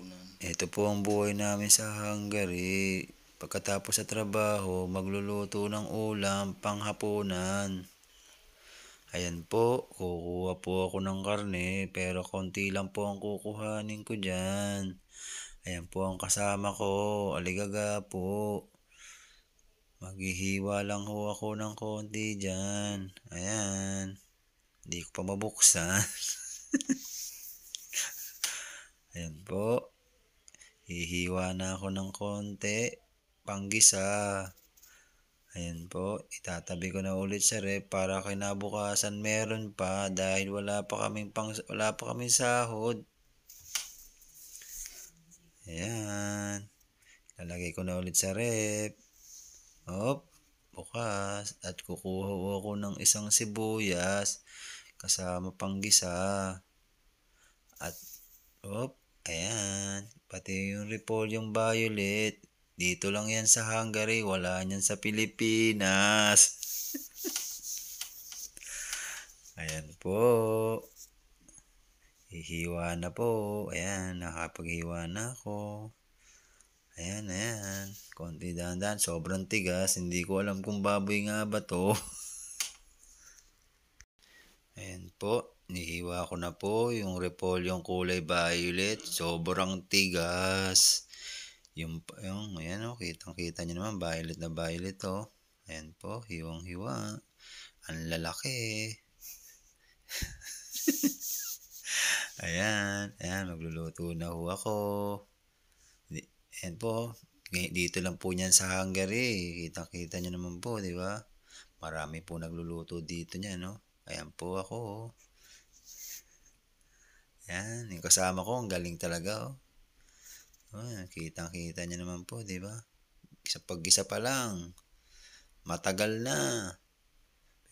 hapunan. Ito po ang buhay namin sa Hungary. Pagkatapos sa trabaho, magluluto ng ulam panghaponan. Ayan po, kukuha po ako ng karne pero konti lang po ang kukuhanin ko dyan. Ayan po ang kasama ko, aligaga po. Maghihiwa lang ho ako ng konti dyan. Ayan. Hindi ko pa mabuksan. Ayan po. Hihiwa na ako ng konti. Panggisa. Ayan po. Itatabi ko na ulit sa rep para kinabukasan meron pa dahil wala pa kaming, pang, wala pa kaming sahod. Ayan. Lalagay ko na ulit sa rep. Hop. Bukas. At kukuha ako ng isang sibuyas kasama panggisa. At hop Ayan. Pati yung repol, yung violet. Dito lang yan sa Hungary. Wala yan sa Pilipinas. Ayan po. Hihiwa na po. Ayan, nakapaghiwa na ako. Ayan, ayan. Konti dahan-dahan. Sobrang tigas. Hindi ko alam kung baboy nga ba to. ayan po. Nihiwa ko na po yung repolyong kulay violet. Sobrang tigas. Yung, yung ayan o, oh, kitang-kita nyo naman, violet na violet o. Oh. Ayan po, hiwang-hiwa. Ang lalaki. ayan, ayan, magluluto na ho ako. Ayan po, dito lang po niyan sa hangar Kitang-kita nyo naman po, di ba? Marami po nagluluto dito niyan, no? Ayan po ako, oh. Yan, yung kasama ko, ang galing talaga, oh. Oh, kitang-kita niya naman po, di ba? Sa pag-isa pa lang. Matagal na.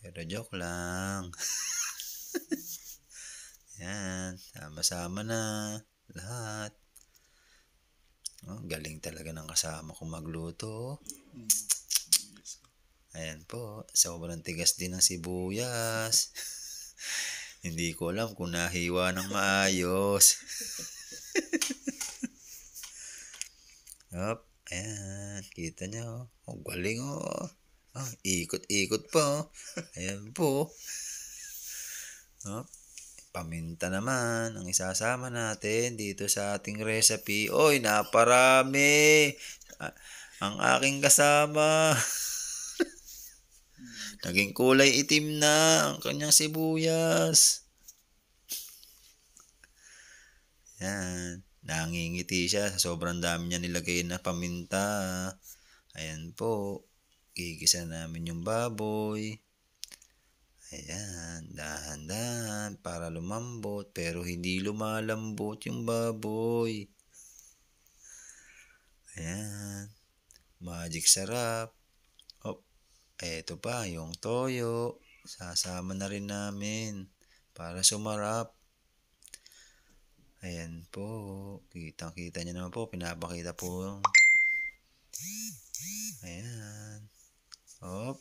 Pero joke lang. Yan, sama-sama na. Lahat. Oh, galing talaga ng kasama ko magluto. Oh. Ayan po, sobrang tigas din ng sibuyas. Hindi ko alam kung nahiwa ng maayos. Hop, ayan. Kita niyo. Oh, galing oh. Ah, ikot-ikot po. Oh. Ayan po. Hop. Paminta naman ang isasama natin dito sa ating recipe. Oy, naparami! Ang aking kasama. Naging kulay itim na ang kanyang sibuyas. Yan. Nangingiti siya sa sobrang dami niya nilagay na paminta. Ayan po. Gigisa namin yung baboy. Ayan, dahan-dahan para lumambot pero hindi lumalambot yung baboy. Ayan, magic sarap. Eto pa, yung toyo, sasama na rin namin para sumarap. Ayan po, kitang-kita niyo naman po, pinapakita po. Ayan. Op.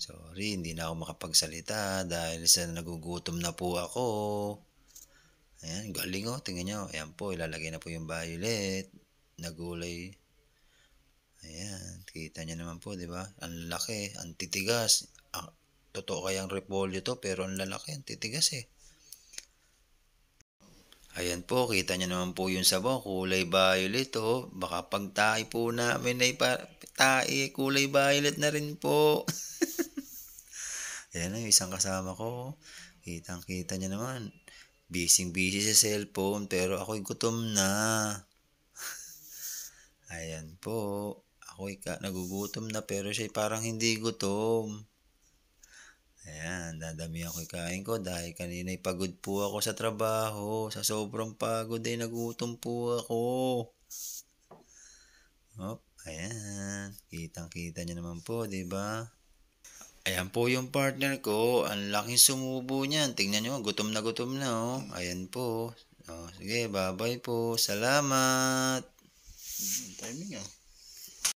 Sorry, hindi na ako makapagsalita dahil sa nagugutom na po ako. Ayan, galing oh. Tingnan nyo. Ayan po, ilalagay na po yung violet na gulay. Ayan, kita nyo naman po, di ba? Ang laki, ang titigas. Ang, ah, totoo kayang repolyo to, pero ang lalaki, ang titigas eh. Ayan po, kita niya naman po yung sabaw, kulay violet oh. Baka pag tae po namin ay pa, kulay violet na rin po. Ayan ang isang kasama ko. Oh. Kitang kita niya naman. Busy busy sa cellphone pero ako'y gutom na. Ayan po ako'y ka, nagugutom na pero siya parang hindi gutom. Ayan, dadami ako kain ko dahil kanina'y pagod po ako sa trabaho. Sa sobrang pagod ay nagutom po ako. Op, ayan. Kitang-kita niya naman po, di ba? Ayan po yung partner ko. Ang laking sumubo niyan. Tingnan niyo, gutom na gutom na oh. Ayan po. Oh, sige, bye-bye po. Salamat. Timing ah.